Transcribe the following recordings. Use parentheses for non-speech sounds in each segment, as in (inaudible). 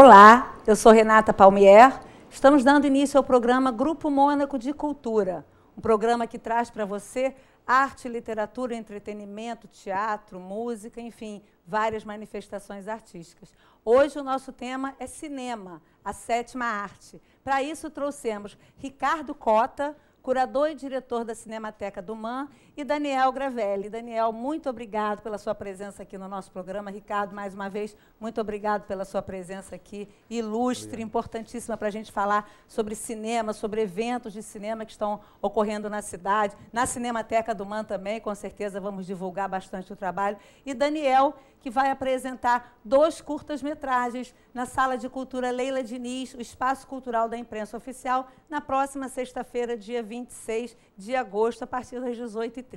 Olá, eu sou Renata Palmier. Estamos dando início ao programa Grupo Mônaco de Cultura, um programa que traz para você arte, literatura, entretenimento, teatro, música, enfim, várias manifestações artísticas. Hoje o nosso tema é cinema, a sétima arte. Para isso trouxemos Ricardo Cota, curador e diretor da Cinemateca do MAN e Daniel Gravelli. Daniel, muito obrigado pela sua presença aqui no nosso programa. Ricardo, mais uma vez, muito obrigado pela sua presença aqui, ilustre, obrigado. importantíssima para a gente falar sobre cinema, sobre eventos de cinema que estão ocorrendo na cidade. Na Cinemateca do Man também, com certeza, vamos divulgar bastante o trabalho. E Daniel, que vai apresentar dois curtas-metragens na Sala de Cultura Leila Diniz, o Espaço Cultural da Imprensa Oficial, na próxima sexta-feira, dia 26 de agosto, a partir das 18h30.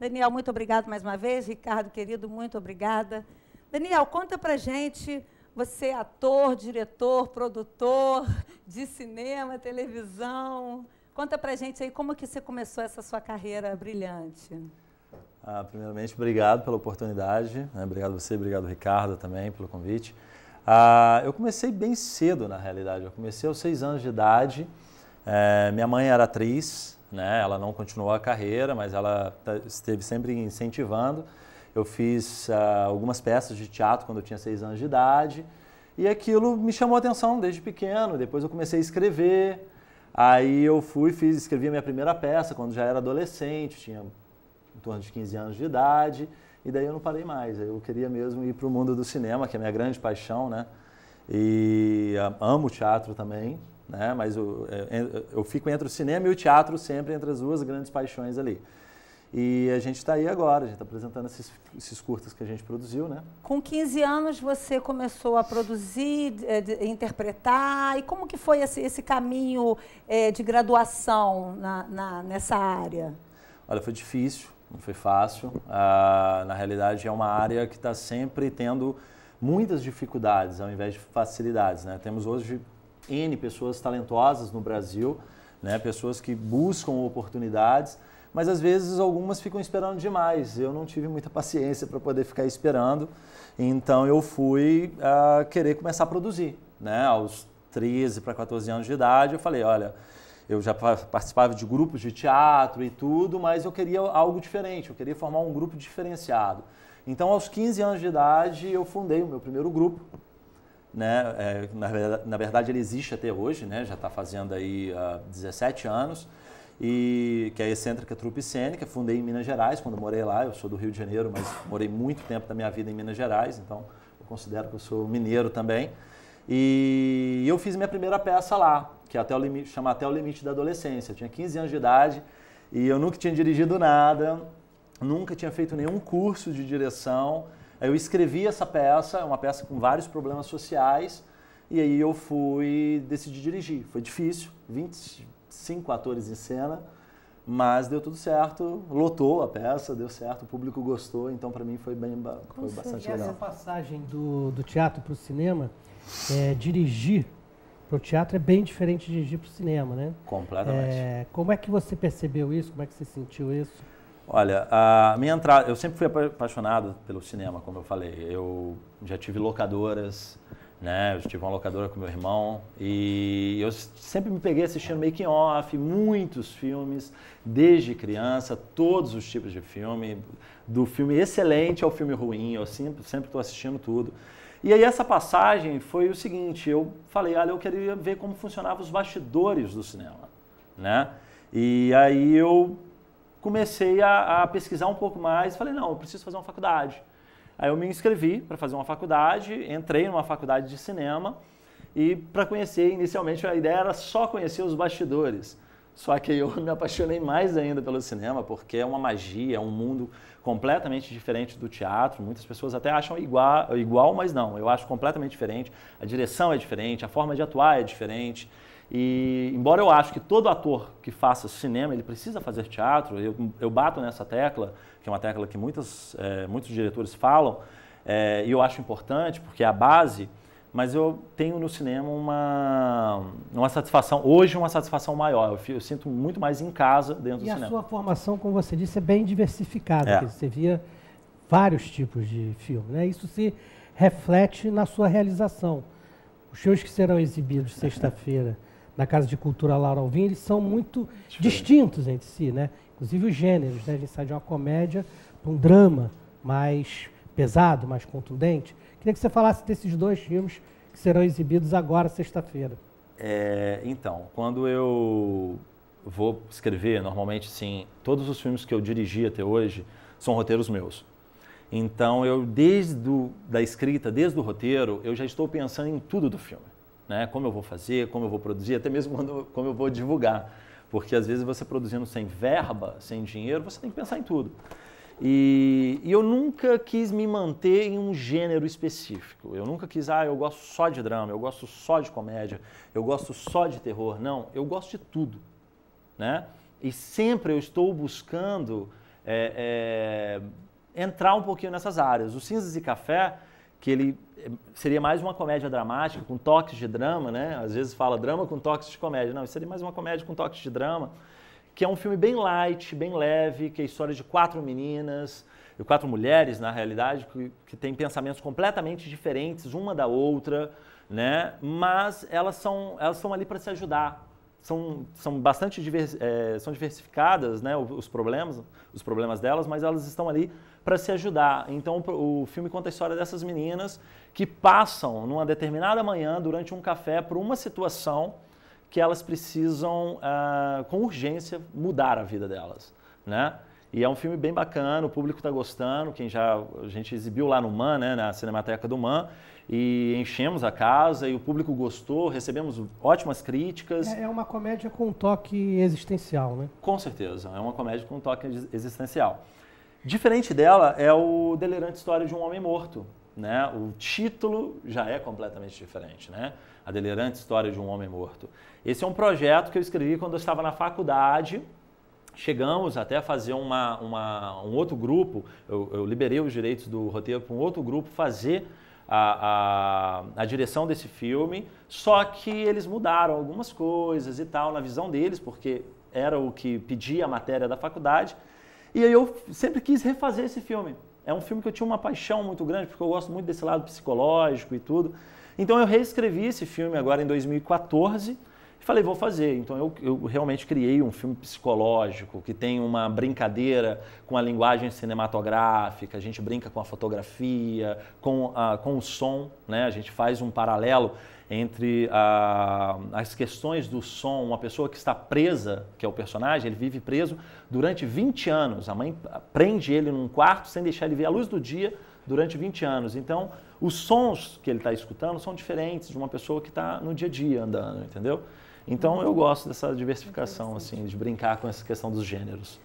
Daniel, muito obrigado mais uma vez. Ricardo, querido, muito obrigada. Daniel, conta pra gente. Você é ator, diretor, produtor de cinema, televisão. Conta pra gente aí como que você começou essa sua carreira brilhante. Ah, primeiramente, obrigado pela oportunidade. Né? Obrigado você, obrigado Ricardo também pelo convite. Ah, eu comecei bem cedo, na realidade. Eu comecei aos seis anos de idade. É, minha mãe era atriz, né? Ela não continuou a carreira, mas ela tá, esteve sempre incentivando. Eu fiz uh, algumas peças de teatro quando eu tinha seis anos de idade e aquilo me chamou a atenção desde pequeno. Depois eu comecei a escrever. Aí eu fui, fiz, escrevi a minha primeira peça quando já era adolescente, tinha em torno de 15 anos de idade, e daí eu não parei mais. Eu queria mesmo ir para o mundo do cinema, que é a minha grande paixão, né? E ah, amo teatro também, né? Mas eu, é, é, eu, fico entre o cinema e o teatro sempre entre as duas grandes paixões ali. E a gente está aí agora, a gente está apresentando esses, esses, curtas que a gente produziu, né? Com 15 anos você começou a produzir, é, de, interpretar, e como que foi esse, esse caminho é, de graduação na, na, nessa área? Olha, foi difícil, não foi fácil. Ah, na realidade é uma área que está sempre tendo muitas dificuldades ao invés de facilidades, né? Temos hoje N pessoas talentosas no Brasil, né? pessoas que buscam oportunidades, mas às vezes algumas ficam esperando demais. Eu não tive muita paciência para poder ficar esperando, então eu fui uh, querer começar a produzir. Né? Aos 13 para 14 anos de idade, eu falei: olha, eu já participava de grupos de teatro e tudo, mas eu queria algo diferente, eu queria formar um grupo diferenciado. Então, aos 15 anos de idade, eu fundei o meu primeiro grupo, né? É, na, na, verdade, ele existe até hoje, né? Já está fazendo aí uh, 17 anos e que é a Excêntrica Trupe Cênica, fundei em Minas Gerais, quando morei lá, eu sou do Rio de Janeiro, mas morei muito tempo da minha vida em Minas Gerais, então eu considero que eu sou mineiro também. E eu fiz minha primeira peça lá, que é até o limite, chama Até o Limite da Adolescência. Eu tinha 15 anos de idade e eu nunca tinha dirigido nada, nunca tinha feito nenhum curso de direção, Aí eu escrevi essa peça, é uma peça com vários problemas sociais, e aí eu fui, decidi dirigir. Foi difícil, 25 atores em cena, mas deu tudo certo, lotou a peça, deu certo, o público gostou, então para mim foi bem foi bastante legal. Essa passagem do, do teatro para o cinema, é, dirigir para o teatro é bem diferente de dirigir para o cinema, né? Completamente. É, como é que você percebeu isso? Como é que você sentiu isso? Olha, a minha entrada, eu sempre fui apaixonado pelo cinema, como eu falei. Eu já tive locadoras, né? Eu tive uma locadora com meu irmão e eu sempre me peguei assistindo making off, muitos filmes desde criança, todos os tipos de filme, do filme excelente ao filme ruim, eu sempre sempre estou assistindo tudo. E aí essa passagem foi o seguinte, eu falei, olha, eu queria ver como funcionavam os bastidores do cinema, né? E aí eu comecei a, a pesquisar um pouco mais. Falei, não, eu preciso fazer uma faculdade. Aí eu me inscrevi para fazer uma faculdade, entrei numa faculdade de cinema e para conhecer, inicialmente a ideia era só conhecer os bastidores. Só que eu (laughs) me apaixonei mais ainda pelo cinema, porque é uma magia, é um mundo completamente diferente do teatro. Muitas pessoas até acham igual, igual, mas não. Eu acho completamente diferente. A direção é diferente, a forma de atuar é diferente. E embora eu acho que todo ator que faça cinema, ele precisa fazer teatro, eu, eu bato nessa tecla, que é uma tecla que muitas, é, muitos diretores falam, é, e eu acho importante, porque é a base, mas eu tenho no cinema uma, uma satisfação, hoje uma satisfação maior. Eu, eu sinto muito mais em casa dentro e do cinema. E a sua formação, como você disse, é bem diversificada. É. Você via vários tipos de filme. Né? Isso se reflete na sua realização. Os shows que serão exibidos (laughs) sexta-feira da Casa de Cultura Laura Alvim, eles são muito Diferente. distintos entre si, né? Inclusive os gêneros, né? A gente sai de uma comédia para um drama mais pesado, mais contundente. Queria que você falasse desses dois filmes que serão exibidos agora, sexta-feira. É, então, quando eu vou escrever, normalmente, sim, todos os filmes que eu dirigi até hoje são roteiros meus. Então, eu desde do, da escrita, desde o roteiro, eu já estou pensando em tudo do filme né? Como eu vou fazer, como eu vou produzir, até mesmo (laughs) quando, como eu vou divulgar. Porque às vezes você produzindo sem verba, sem dinheiro, você tem que pensar em tudo. E, e, eu nunca quis me manter em um gênero específico. Eu nunca quis, ah, eu gosto só de drama, eu gosto só de comédia, eu gosto só de terror. Não, eu gosto de tudo. Né? E sempre eu estou buscando é, é, entrar um pouquinho nessas áreas. O Cinzas e Café que ele eh, seria mais uma comédia dramática com toques de drama, né? Às vezes fala drama com toques de comédia. Não, isso seria mais uma comédia com toques de drama, que é um filme bem light, bem leve, que é a história de quatro meninas, e quatro mulheres, na realidade, que, que têm pensamentos completamente diferentes uma da outra, né? Mas elas são elas são ali para se ajudar, são, são bastante é, são diversificadas né, os problemas, os problemas delas, mas elas estão ali para se ajudar. Então o filme conta a história dessas meninas que passam numa determinada manhã, durante um café, por uma situação que elas precisam, ah, com urgência, mudar a vida delas. Né? E é um filme bem bacana, o público está gostando, quem já a gente exibiu lá no Man, né, na Cinemateca do Man, e enchemos a casa e o público gostou, recebemos ótimas críticas. É, é uma comédia com um toque existencial, né? Com certeza, é uma comédia com um toque existencial. Diferente dela é o Delirante História de um Homem Morto. Né? O título já é completamente diferente, né? A Delirante História de um Homem Morto. Esse é um projeto que eu escrevi quando eu estava na faculdade, chegamos até a fazer uma, uma, um outro grupo, eu, eu, liberei os direitos do roteiro para um outro grupo fazer a, a, a, direção desse filme, só que eles mudaram algumas coisas e tal na visão deles, porque era o que pedia a matéria da faculdade. E aí eu sempre quis refazer esse filme. É um filme que eu tinha uma paixão muito grande, porque eu gosto muito desse lado psicológico e tudo. Então eu reescrevi esse filme agora em 2014 e falei, vou fazer. Então eu, eu realmente criei um filme psicológico que tem uma brincadeira com a linguagem cinematográfica, a gente brinca com a fotografia, com, a, com o som, né? a gente faz um paralelo entre a, as questões do som, uma pessoa que está presa, que é o personagem, ele vive preso durante 20 anos. A mãe prende ele num quarto sem deixar ele ver a luz do dia durante 20 anos. Então, os sons que ele está escutando são diferentes de uma pessoa que está no dia a dia andando, entendeu? Então eu gosto dessa diversificação, assim, de brincar com essa questão dos gêneros.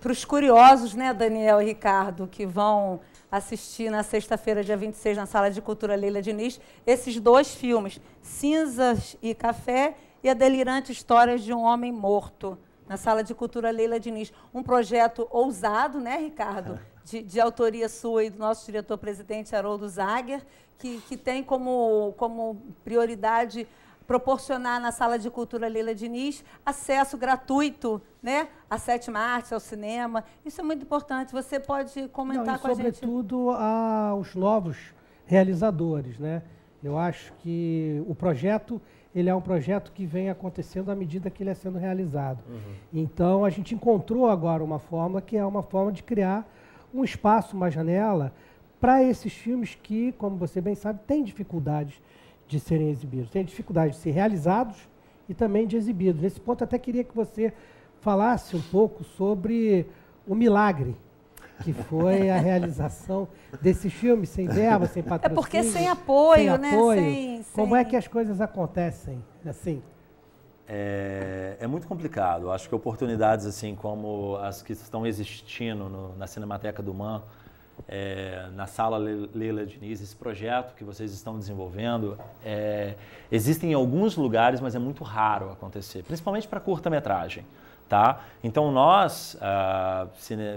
Para os curiosos, né, Daniel e Ricardo, que vão assistir na sexta-feira, dia 26, na Sala de Cultura Leila Diniz, esses dois filmes, Cinzas e Café e A Delirante História de um Homem Morto, na Sala de Cultura Leila Diniz. Um projeto ousado, né, Ricardo? (laughs) De, de autoria sua e do nosso diretor-presidente Haroldo Zager, que, que tem como, como prioridade proporcionar na Sala de Cultura Leila Diniz acesso gratuito né, à sétima arte, ao cinema. Isso é muito importante. Você pode comentar Não, com a gente. Sobretudo aos novos realizadores. Né? Eu acho que o projeto ele é um projeto que vem acontecendo à medida que ele é sendo realizado. Uhum. Então, a gente encontrou agora uma forma que é uma forma de criar um espaço, uma janela, para esses filmes que, como você bem sabe, têm dificuldades de serem exibidos, tem dificuldade de ser realizados e também de exibidos. Nesse ponto, até queria que você falasse um pouco sobre o milagre que foi a realização (laughs) desse filme, sem verba, sem patrocínio. É porque sem apoio, sem né? Apoio. Sem, Como é sem... é que as coisas acontecem assim? É, é, muito complicado. Acho que oportunidades assim como as que estão existindo no, na Cinemateca do Man, é, na sala Leila Diniz, esse projeto que vocês estão desenvolvendo, é, existem em alguns lugares, mas é muito raro acontecer, principalmente para curta-metragem. Tá? Então nós, ah,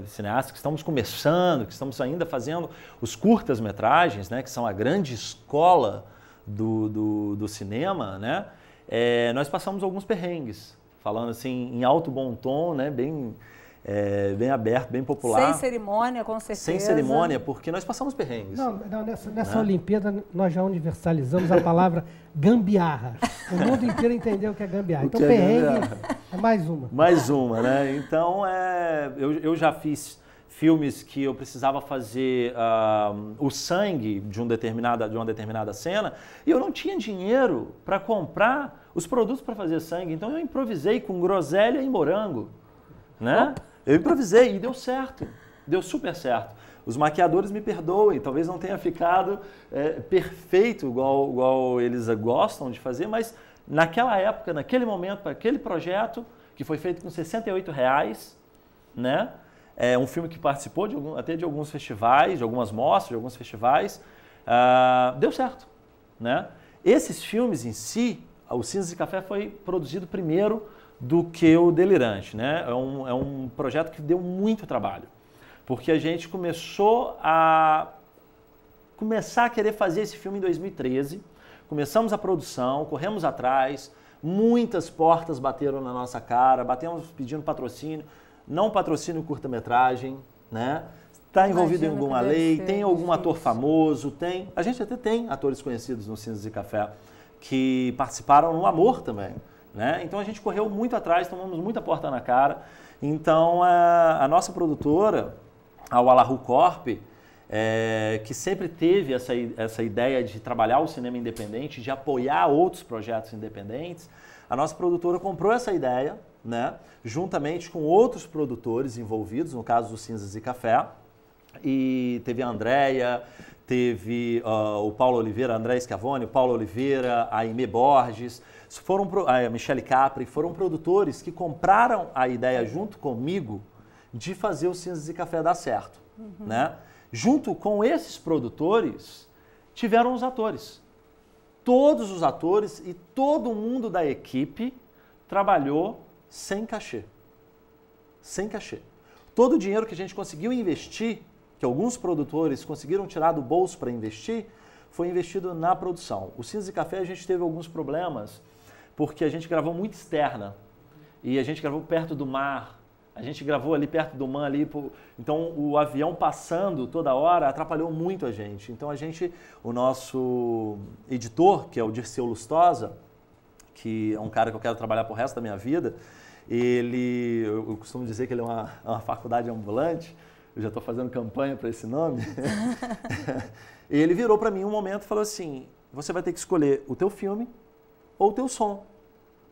cineastas que estamos começando, que estamos ainda fazendo os curtas-metragens, né, que são a grande escola do, do, do cinema, né, é, nós passamos alguns perrengues, falando assim em alto bom tom, né, bem é, bem aberto, bem popular. Sem cerimônia, com certeza. Sem cerimônia, porque nós passamos perrengues. Não, não nessa, nessa né? Olimpíada nós já universalizamos a palavra (laughs) gambiarra. O mundo inteiro entendeu o que é gambiarra. então, é perrengue é, gambiarra? é mais uma. Mais uma, né? Então, é, eu, eu já fiz filmes que eu precisava fazer uh, o sangue de, um determinada, de uma determinada cena e eu não tinha dinheiro para comprar os produtos para fazer sangue. Então eu improvisei com groselha e morango. Né? Opa. Eu improvisei e deu certo. Deu super certo. Os maquiadores me perdoem, talvez não tenha ficado é, perfeito igual, igual eles gostam de fazer, mas naquela época, naquele momento, para aquele projeto, que foi feito com 68 reais, né? É um filme que participou de algum, até de alguns festivais, de algumas mostras, de alguns festivais. Uh, deu certo, né? Esses filmes em si, o Cinza e Café foi produzido primeiro do que o delirante. Né? É, um, é um projeto que deu muito trabalho, porque a gente começou a começar a querer fazer esse filme em 2013. Começamos a produção, corremos atrás, muitas portas bateram na nossa cara, batemos pedindo patrocínio, não patrocínio curta-metragem, né? Está envolvido em alguma lei, tem algum ator famoso, tem. A gente até tem atores conhecidos no Cinzas e Café que participaram no Amor também. Né? Então a gente correu muito atrás, tomamos muita porta na cara. Então a, a nossa produtora, a Walahu Corp, é, que sempre teve essa, essa ideia de trabalhar o cinema independente, de apoiar outros projetos independentes, a nossa produtora comprou essa ideia, né, juntamente com outros produtores envolvidos, no caso do Cinzas e Café, e teve a Andrea, teve uh, o Paulo Oliveira, André Scavone, o Paulo Oliveira, a Aimee Borges, foram pro, a Michele Capri, foram produtores que compraram a ideia junto comigo de fazer o Cinzas e Café dar certo. Uhum. Né? Junto com esses produtores, tiveram os atores. Todos os atores e todo mundo da equipe trabalhou sem cachê. Sem cachê. Todo o dinheiro que a gente conseguiu investir, que alguns produtores conseguiram tirar do bolso para investir, foi investido na produção. O Cinza e Café a gente teve alguns problemas porque a gente gravou muito externa. E a gente gravou perto do mar, a gente gravou ali perto do Man ali, então o avião passando toda hora atrapalhou muito a gente. Então a gente, o nosso editor, que é o Dirceu Lustosa, que é um cara que eu quero trabalhar pro resto da minha vida, ele, eu costumo dizer que ele é uma, é uma faculdade ambulante, eu já estou fazendo campanha para esse nome. (laughs) (laughs) ele virou para mim um momento e falou assim: você vai ter que escolher o teu filme ou o teu som.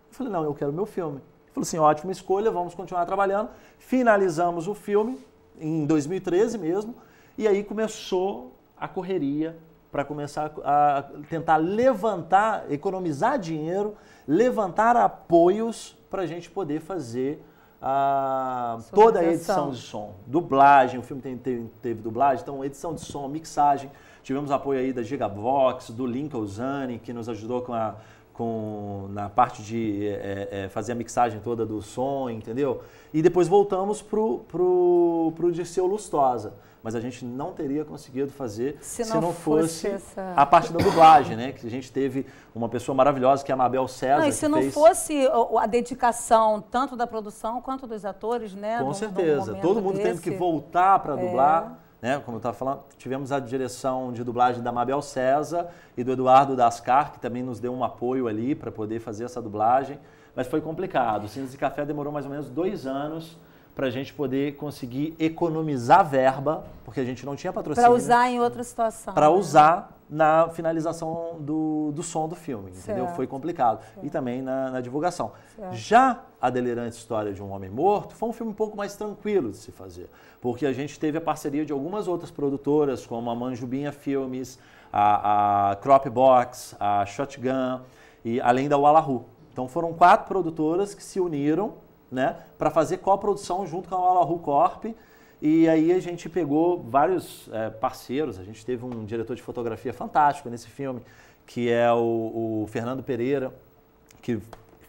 Eu falei, não, eu quero meu filme. Ele falou assim, ótima escolha, vamos continuar trabalhando. Finalizamos o filme em 2013 mesmo, e aí começou a correria para começar a tentar levantar, economizar dinheiro, levantar apoios para a gente poder fazer a, toda a edição de som, dublagem, o filme tem, teve, teve, dublagem, então edição de som, mixagem. Tivemos apoio aí da Gigavox, do Lincoln Ozani, que nos ajudou com a, com na parte de é, é, fazer a mixagem toda do som, entendeu? E depois voltamos pro, pro, pro Dirceu Lustosa. Mas a gente não teria conseguido fazer se não, se não fosse, fosse essa... a parte da dublagem, né? Que a gente teve uma pessoa maravilhosa, que é a Mabel César. Não, e se não fez... fosse a dedicação tanto da produção quanto dos atores, né? Com no, certeza. Todo mundo desse... teve que voltar para dublar. É né? Como eu estava falando, tivemos a direção de dublagem da Mabel César e do Eduardo Dascar, que também nos deu um apoio ali para poder fazer essa dublagem. Mas foi complicado. Cinzas e Café demorou mais ou menos dois anos para a gente poder conseguir economizar verba, porque a gente não tinha patrocínio. Para usar em outra situação. Para né? usar na finalização do, do som do filme, certo. entendeu? Foi complicado. Certo. E também na, na divulgação. Certo. Já A Delirante História de um Homem Morto foi um filme um pouco mais tranquilo de se fazer, porque a gente teve a parceria de algumas outras produtoras, como a Manjubinha Filmes, a, a Crop Box, a Shotgun, e além da Wallahu. Então foram quatro produtoras que se uniram né, para fazer coprodução junto com a Wallahu Corp, e aí a gente pegou vários é, parceiros, a gente teve um diretor de fotografia fantástico nesse filme, que é o, o Fernando Pereira, que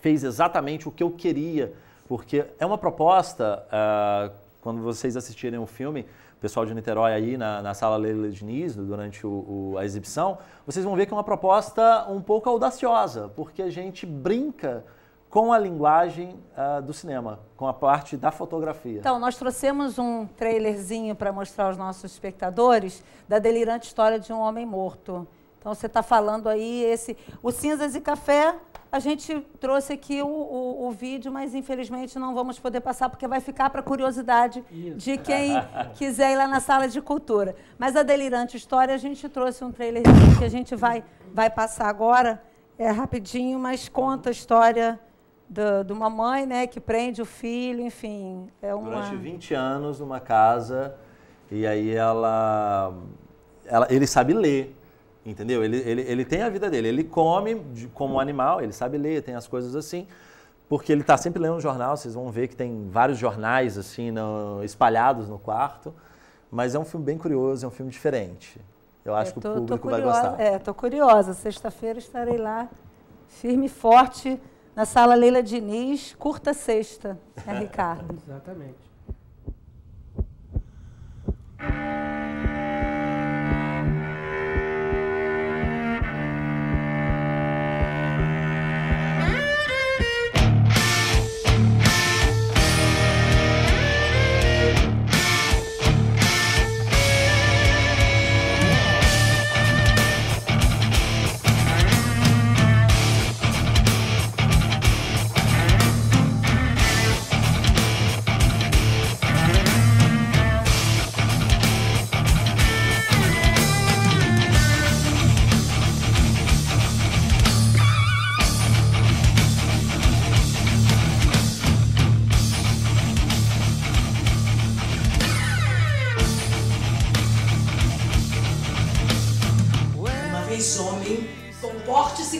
fez exatamente o que eu queria, porque é uma proposta, uh, quando vocês assistirem o filme, o pessoal de Niterói aí na, na sala Leila Diniz, durante o, o, a exibição, vocês vão ver que é uma proposta um pouco audaciosa, porque a gente brinca com a linguagem uh, do cinema, com a parte da fotografia. Então, nós trouxemos um trailerzinho para mostrar aos nossos espectadores da delirante história de um homem morto. Então, você está falando aí esse... O Cinzas e Café, a gente trouxe aqui o, o, o vídeo, mas infelizmente não vamos poder passar, porque vai ficar para curiosidade Isso. de quem (laughs) quiser ir lá na sala de cultura. Mas a delirante história, a gente trouxe um trailerzinho que a gente vai, vai passar agora, é rapidinho, mas conta a história de uma mãe né, que prende o filho, enfim. É uma... Durante 20 anos numa casa, e aí ela, ela ele sabe ler, entendeu? Ele, ele, ele tem a vida dele, ele come de, como um animal, ele sabe ler, tem as coisas assim, porque ele está sempre lendo um jornal, vocês vão ver que tem vários jornais assim no, espalhados no quarto, mas é um filme bem curioso, é um filme diferente. Eu acho tô, é, que o público curiosa, vai gostar. É, estou curiosa, sexta-feira estarei lá firme e forte na sala Leila Diniz, curta sexta, é Ricardo. Exatamente.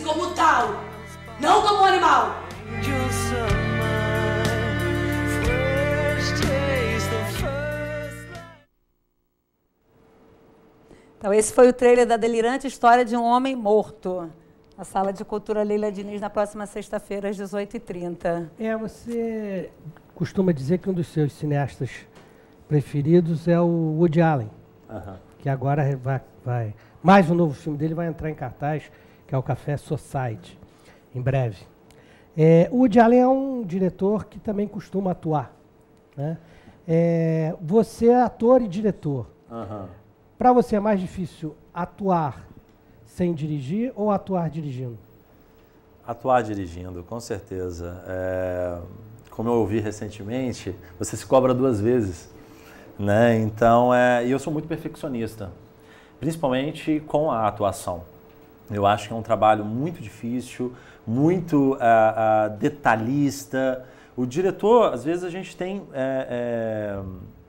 como tal, não como animal. Então, esse foi o trailer da delirante história de um homem morto. Na sala de cultura Leila Diniz, na próxima sexta-feira, às 18h30. É, você costuma dizer que um dos seus cineastas preferidos é o Woody Allen, uh -huh. que agora vai, vai. Mais um novo filme dele vai entrar em cartaz que é o Café Society, em breve. É, o Woody Allen é um diretor que também costuma atuar. Né? É, você é ator e diretor. Para você é mais difícil atuar sem dirigir ou atuar dirigindo? Atuar dirigindo, com certeza. É, como eu ouvi recentemente, você se cobra duas vezes. Né? Então, é, e eu sou muito perfeccionista, principalmente com a atuação. Eu acho que é um trabalho muito difícil, muito uh, uh, detalhista. O diretor, às vezes, a gente tem é, é,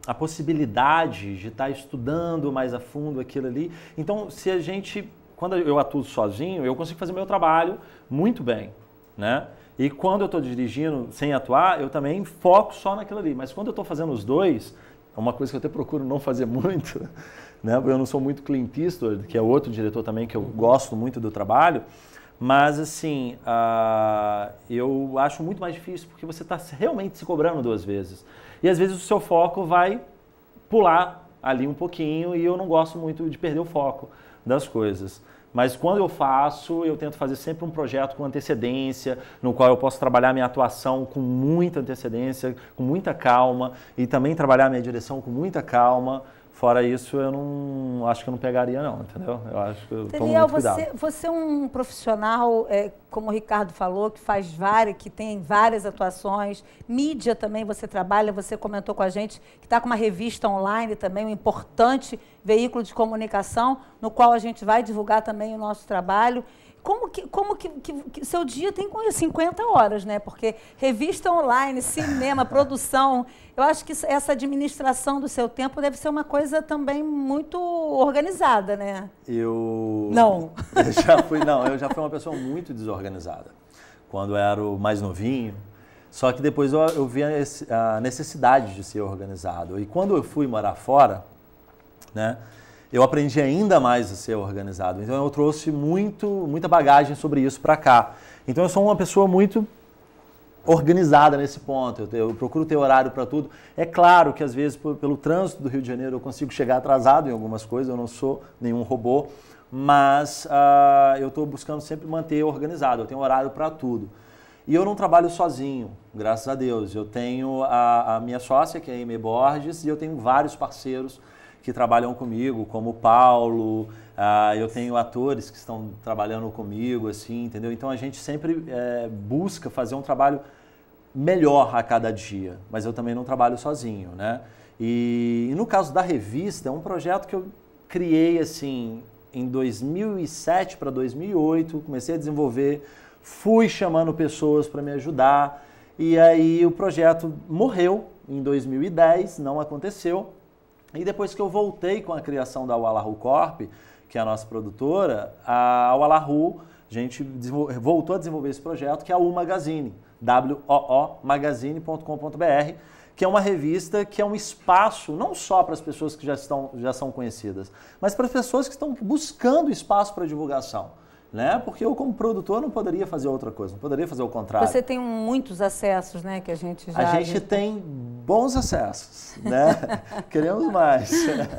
a possibilidade de estar tá estudando mais a fundo aquilo ali. Então, se a gente, quando eu atuo sozinho, eu consigo fazer meu trabalho muito bem, né? E quando eu estou dirigindo sem atuar, eu também foco só naquilo ali. Mas quando eu estou fazendo os dois, é uma coisa que eu até procuro não fazer (laughs) muito né? Eu não sou muito Clint Eastwood, que é outro diretor também que eu gosto muito do trabalho, mas assim, uh, eu acho muito mais difícil porque você está realmente se cobrando duas vezes. E às vezes o seu foco vai pular ali um pouquinho e eu não gosto muito de perder o foco das coisas. Mas quando eu faço, eu tento fazer sempre um projeto com antecedência, no qual eu posso trabalhar minha atuação com muita antecedência, com muita calma, e também trabalhar minha direção com muita calma. Fora isso, eu não acho que eu não pegaria, não, entendeu? Eu acho que eu Daniel, você, você é um profissional, é, como o Ricardo falou, que faz várias, que tem várias atuações. Mídia também você trabalha, você comentou com a gente que está com uma revista online também, um importante veículo de comunicação, no qual a gente vai divulgar também o nosso trabalho como que, como que, que, que, seu dia tem 50 horas, né? Porque revista online, cinema, (laughs) produção, eu acho que essa administração do seu tempo deve ser uma coisa também muito organizada, né? Eu não. (laughs) Eu já fui não, eu já fui uma pessoa muito desorganizada quando eu era o mais novinho. Só que depois eu, eu vi a necessidade de ser organizado. E quando eu fui morar fora, né? eu aprendi ainda mais a ser organizado. Então eu trouxe muito, muita bagagem sobre isso para cá. Então eu sou uma pessoa muito organizada nesse ponto. Eu, eu procuro ter horário para tudo. É claro que às vezes por, pelo trânsito do Rio de Janeiro eu consigo chegar atrasado em algumas coisas. Eu não sou nenhum robô, mas uh, eu estou buscando sempre manter organizado. Eu tenho horário para tudo. E eu não trabalho sozinho, graças a Deus. Eu tenho a, a minha sócia, que é a Amy Borges, e eu tenho vários parceiros que trabalham comigo, como o Paulo, uh, eu tenho atores que estão trabalhando comigo, assim, entendeu? Então a gente sempre é, busca fazer um trabalho melhor a cada dia, mas eu também não trabalho sozinho, né? E, e no caso da revista, é um projeto que eu criei, assim, em 2007 para 2008, comecei a desenvolver, fui chamando pessoas para me ajudar, e aí o projeto morreu em 2010, não aconteceu, e depois que eu voltei com a criação da Wallahu Corp, que é a nossa produtora, a Wallahu, a gente voltou a desenvolver esse projeto, que é o U Magazine, woomagazine.com.br, que é uma revista que é um espaço não só para as pessoas que já, estão, já são conhecidas, mas para as pessoas que estão buscando espaço para divulgação né? Porque eu, como produtor, não poderia fazer outra coisa, não poderia fazer o contrário. Você tem muitos acessos, né? Que a gente já. A gente, tem bons acessos, né? (laughs) Queremos mais.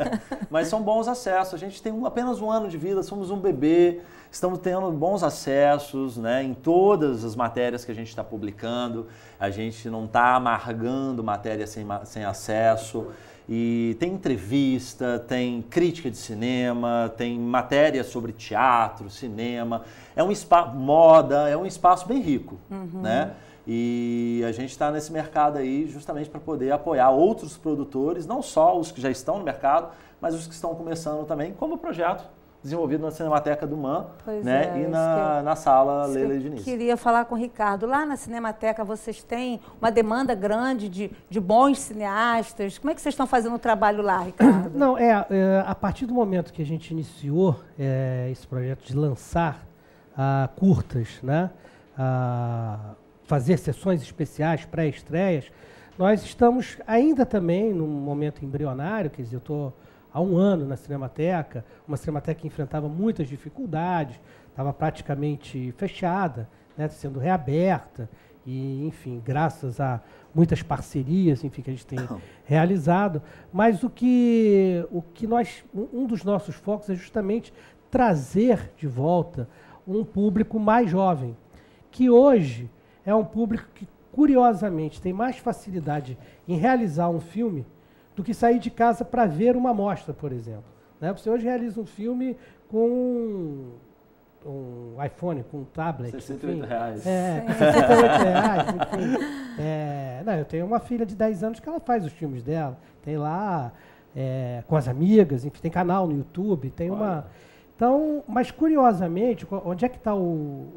(laughs) Mas são bons acessos. A gente tem um, apenas um ano de vida, somos um bebê, estamos tendo bons acessos, né? Em todas as matérias que a gente está publicando, a gente não está amargando matéria sem, sem acesso. E tem entrevista, tem crítica de cinema, tem matéria sobre teatro, cinema. É um espaço, moda, é um espaço bem rico, uhum. né? E a gente está nesse mercado aí justamente para poder apoiar outros produtores, não só os que já estão no mercado, mas os que estão começando também, como o projeto desenvolvido na Cinemateca do Man né? É, e na, na sala Leila de Diniz. Queria falar com o Ricardo. Lá na Cinemateca vocês têm uma demanda grande de, de bons cineastas. Como é que vocês estão fazendo o trabalho lá, Ricardo? (coughs) Não, é, é a partir do momento que a gente iniciou é, esse projeto de lançar a ah, curtas, né? a ah, fazer sessões especiais, pré-estreias, nós estamos ainda também num momento embrionário, quer dizer, eu estou. Tô há um ano na Cinemateca, uma Cinemateca que enfrentava muitas dificuldades, estava praticamente fechada, né, sendo reaberta, e enfim, graças a muitas parcerias enfim, que a gente tem realizado. Mas o que, o que nós, um dos nossos focos é justamente trazer de volta um público mais jovem, que hoje é um público que, curiosamente, tem mais facilidade em realizar um filme do que sair de casa para ver uma mostra, por exemplo. Né? Você hoje realiza um filme com um iPhone, com um tablet. 68 enfim. reais. É, 68 reais, enfim. É, não, eu tenho uma filha de 10 anos que ela faz os filmes dela. Tem lá é, com as amigas, enfim, tem canal no YouTube, tem Olha. uma. Então, mas curiosamente, onde é que está o,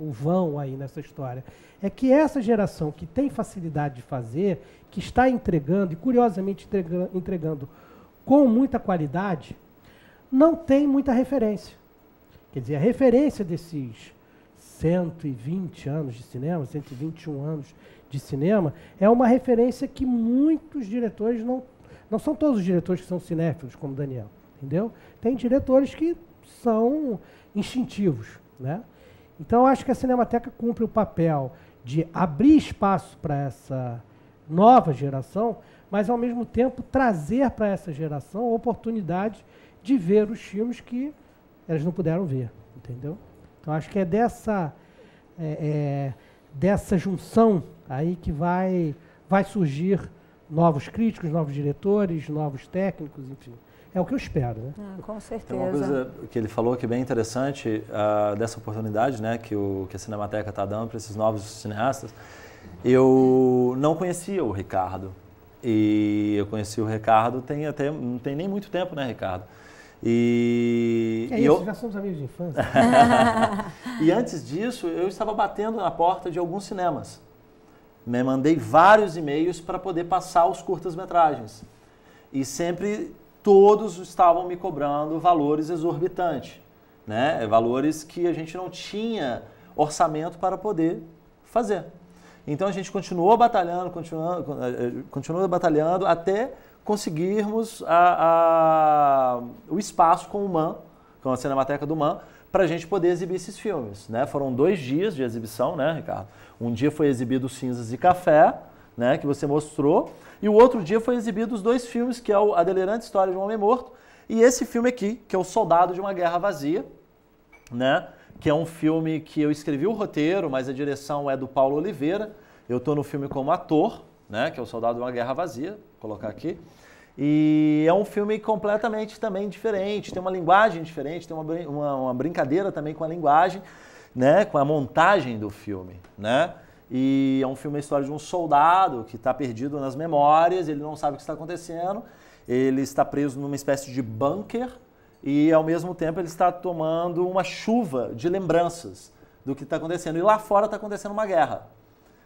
o, vão aí nessa história? É que essa geração que tem facilidade de fazer, que está entregando, e curiosamente entrega, entregando com muita qualidade, não tem muita referência. Quer dizer, a referência desses 120 anos de cinema, 121 anos de cinema, é uma referência que muitos diretores não. Não são todos os diretores que são cinéfilos, como Daniel, entendeu? Tem diretores que são instintivos. Né? Então, acho que a Cinemateca cumpre o papel de abrir espaço para essa nova geração, mas, ao mesmo tempo, trazer para essa geração a oportunidade de ver os filmes que elas não puderam ver. Entendeu? Então, acho que é dessa, é, é, dessa junção aí que vai, vai surgir novos críticos, novos diretores, novos técnicos, enfim. É o que eu espero. Né? Ah, com certeza. Tem uma coisa que ele falou que é bem interessante uh, dessa oportunidade né, que, o, que a Cinemateca está dando para esses novos cineastas. Eu não conhecia o Ricardo. E eu conheci o Ricardo tem até, não tem nem muito tempo, né, Ricardo? E, é isso, eu... já somos amigos de infância. (laughs) e antes disso, eu estava batendo na porta de alguns cinemas. Me mandei vários e-mails para poder passar os curtas-metragens. E sempre todos estavam me cobrando valores exorbitantes, né? valores que a gente não tinha orçamento para poder fazer. Então a gente continuou batalhando, continuando, eh, eh, continuou batalhando até conseguirmos a, a, o espaço com o MAN, com a Cinemateca do MAN, para a gente poder exibir esses filmes. Né? Foram dois dias de exibição, né, Ricardo? Um dia foi exibido Cinzas e Café, né, que você mostrou. E o outro dia foi exibido os dois filmes, que é o A Delirante História de um Homem Morto e esse filme aqui, que é O Soldado de uma Guerra Vazia, né, que é um filme que eu escrevi o roteiro, mas a direção é do Paulo Oliveira. Eu estou no filme como ator, né, que é O Soldado de uma Guerra Vazia, vou colocar aqui. E é um filme completamente também diferente, tem uma linguagem diferente, tem uma, uma, uma brincadeira também com a linguagem, né, com a montagem do filme, né? E é um filme a história de um soldado que está perdido nas memórias, ele não sabe o que está acontecendo, ele está preso numa espécie de bunker e, ao mesmo tempo, ele está tomando uma chuva de lembranças do que está acontecendo. E lá fora está acontecendo uma guerra.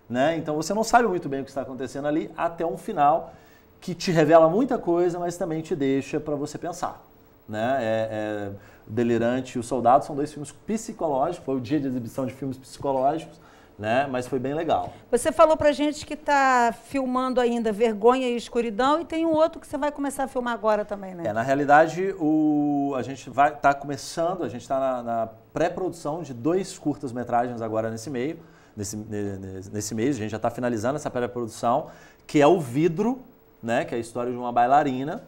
Né? Então você não sabe muito bem o que está acontecendo ali até um final que te revela muita coisa, mas também te deixa para você pensar. Né? É, é, Delirante e O Soldado são dois filmes psicológicos, foi o dia de exibição de filmes psicológicos né? Mas foi bem legal. Você falou pra gente que tá filmando ainda Vergonha e Escuridão e tem um outro que você vai começar a filmar agora também, né? É, na realidade, o, a gente vai tá começando, a gente tá na, na pré-produção de dois curtas-metragens agora nesse meio. Nesse, nesse mês, a gente já está finalizando essa pré-produção, que é o Vidro, né, que é a história de uma bailarina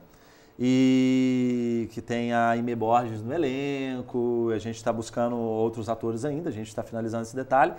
e que tem a Ime Borges no elenco. A gente está buscando outros atores ainda, a gente está finalizando esse detalhe.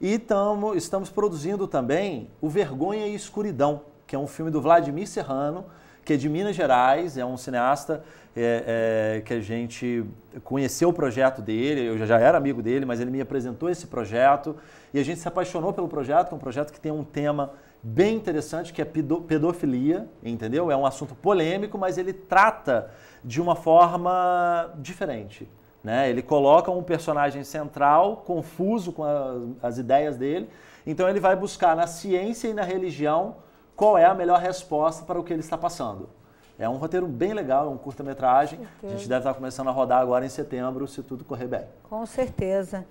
E tamo, estamos produzindo também O Vergonha e Escuridão, que é um filme do Vladimir Serrano, que é de Minas Gerais, é um cineasta é, é, que a gente conheceu o projeto dele, eu já era amigo dele, mas ele me apresentou esse projeto e a gente se apaixonou pelo projeto, que é um projeto que tem um tema bem interessante que é pedofilia, entendeu? É um assunto polêmico, mas ele trata de uma forma diferente. Né? Ele coloca um personagem central, confuso com a, as ideias dele, então ele vai buscar na ciência e na religião qual é a melhor resposta para o que ele está passando. É um roteiro bem legal, é um curta-metragem. A gente deve estar começando a rodar agora em setembro, se tudo correr bem. Com certeza.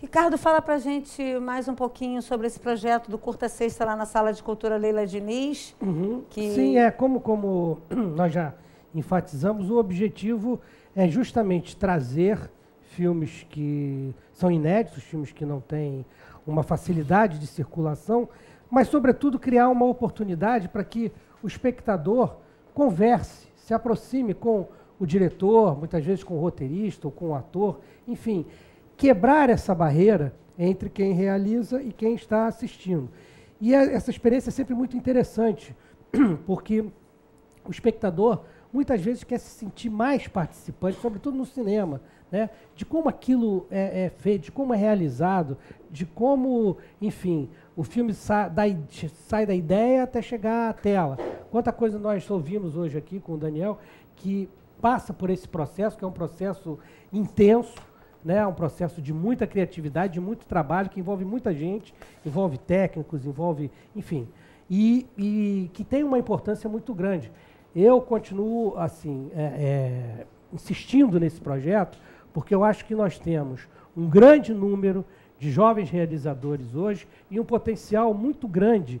Ricardo, fala para gente mais um pouquinho sobre esse projeto do Curta Sexta lá na Sala de Cultura Leila Diniz. Uhum. Que... Sim, é como, como (clears throat) nós já enfatizamos, o objetivo é justamente trazer filmes que são inéditos, filmes que não têm uma facilidade de circulação, mas, sobretudo, criar uma oportunidade para que o espectador converse, se aproxime com o diretor, muitas vezes com o roteirista ou com o ator, enfim, quebrar essa barreira entre quem realiza e quem está assistindo. E a, é, essa experiência é sempre muito interessante, (clears throat) porque o espectador muitas vezes quer se sentir mais participante, sobretudo no cinema, né? de como aquilo é, é feito, de como é realizado, de como, enfim, o filme sai da, sai da ideia até chegar à tela. Quanta coisa nós ouvimos hoje aqui com o Daniel, que passa por esse processo, que é um processo intenso, né? É um processo de muita criatividade, de muito trabalho, que envolve muita gente, envolve técnicos, envolve, enfim, e, e que tem uma importância muito grande. Eu continuo assim é, é, insistindo nesse projeto, porque eu acho que nós temos um grande número de jovens realizadores hoje e um potencial muito grande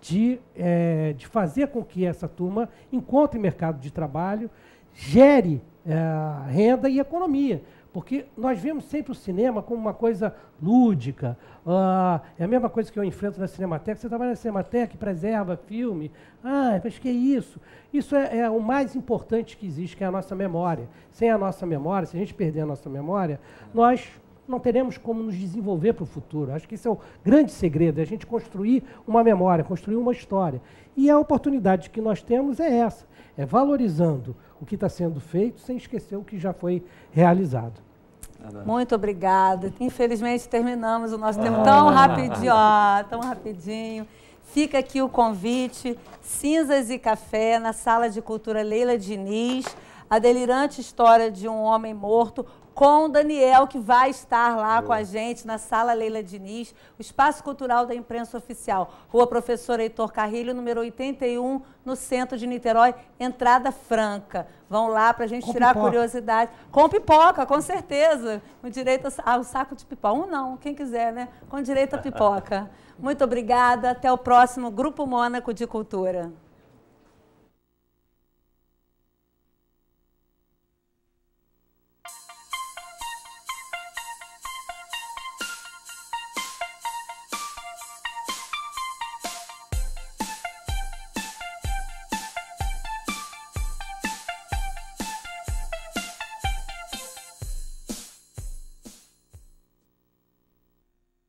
de, é, de fazer com que essa turma encontre mercado de trabalho, gere é, renda e economia. Porque nós vemos sempre o cinema como uma coisa lúdica. Ah, é a mesma coisa que eu enfrento na Cinemateca. Você trabalha na Cinemateca, preserva filme. Ah, mas que é isso? Isso é, é, o mais importante que existe, que é a nossa memória. Sem a nossa memória, se a gente perder a nossa memória, nós não teremos como nos desenvolver para o futuro. Acho que esse é o grande segredo, é a gente construir uma memória, construir uma história. E a oportunidade que nós temos é essa é valorizando o que está sendo feito sem esquecer o que já foi realizado. Muito obrigada. Infelizmente terminamos o nosso tempo ah. tão rapidinho, ó, tão rapidinho. Fica aqui o convite, Cinzas e Café, na Sala de Cultura Leila Diniz, a delirante história de um homem morto, com o Daniel, que vai estar lá Boa. com a gente na Sala Leila Diniz, o Espaço Cultural da Imprensa Oficial, Rua Professor Heitor Carrilho, número 81, no centro de Niterói, entrada franca. Vão lá para a gente com tirar pipoca. a curiosidade. Com pipoca, com certeza. Com direito ao ah, saco de pipoca. Um não, quem quiser, né? Com direito a pipoca. (laughs) Muito obrigada. Até o próximo Grupo Mônaco de Cultura.